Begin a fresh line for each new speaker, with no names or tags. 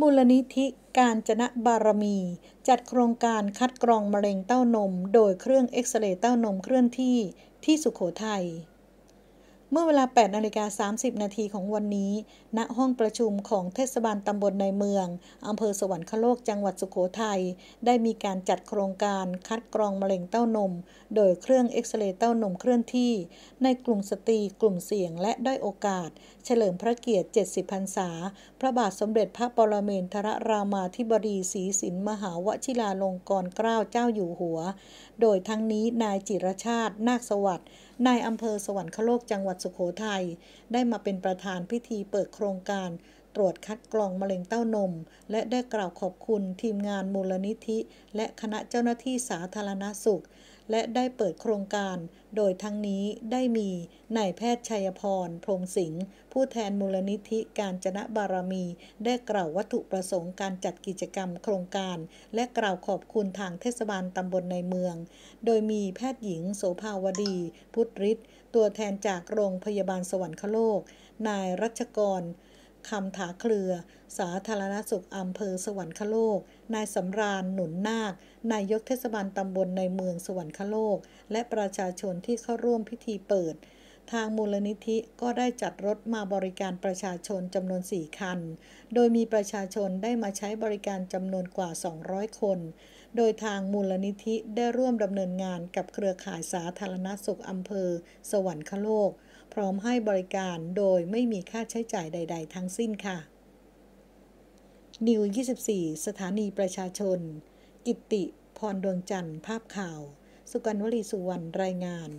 มูลนิธิการจนะบารมี จัดโครงการคัดกรองมะเร็งเต้านม โดยเครื่องเอ็กซเรย์เต้านมเคลื่อนที่ที่สุขโขทัยเมื่อเวลา8นาฬิกา30 นาทีของวันนี้ ณ ห้องประชุมของเทศบาลตำบลในเมือง อำเภอสวรรคโลก จังหวัดสุโขทยัย ได้มีการจัดโครงการคัดกรองมะเร็งเต้านม โดยเครื่องเอ็กซเรย์เต้านมเคลื่อนที่ ในกลุ่มสตรี กลุ่มเสี่ยง และได้โอกาส เฉลิมพระเกียรติ 70 พรรษา พระบาทสมเด็จพระปรเมนทรรามาธิบดีศรีสินมหาวชิราลงกรณเกล้าเจ้าอยู่หัว โดยทั้งนี้ นายจิรชาตินาคสวัสดิ์นายอำเภอสวรรคโลกจังหวัดสุโขทัยได้มาเป็นประธานพิธีเปิดโครงการตรวจคัดกรอง มะเร็งเต้านม และได้กล่าวขอบคุณทีมงานมูลนิธิและคณะเจ้าหน้าที่สาธารณาสุข และได้เปิดโครงการ โดยทั้งนี้ได้มีนายแพทย์ชัยพร พรมสิงห์ ผู้แทนมูลนิธิการจนะบารมี ได้กล่าว วัตถุประสงค์การ จัดกิจกรรมโครงการ และกล่าวขอบคุณทางเทศบาลตำบลในเมือง โดยมีแพทย์หญิง โสภาวดี พุทธฤทธิ์ตัวแทนจากโรงพยาบาลสวรรคโลก นายรัชกรคำถาเครือ สาธารณสุขอำเภอ สวรรคโลก นายสำราญหนุนนาค นายกเทศบาลตำบลในเมืองสวรรคโลก และประชาชนที่เข้าร่วมพิธีเปิด ทางมูลนิธิก็ได้จัดรถมาบริการประชาชนจำนวน4คัน โดยมีประชาชนได้มาใช้บริการจำนวนกว่า 200 คน โดยทางมูลนิธิได้ร่วมดำเนินงานกับเครือข่ายสาธารณสุขอำเภอ สวรรคโลกพร้อมให้บริการโดยไม่มีค่าใช้จ่ายใด ๆ ทั้งสิ้นค่ะ นิว 24 สถานีประชาชน กิติ พรดวงจันทร์ ภาพข่าว สุกันวลีสุวรรณ รายงาน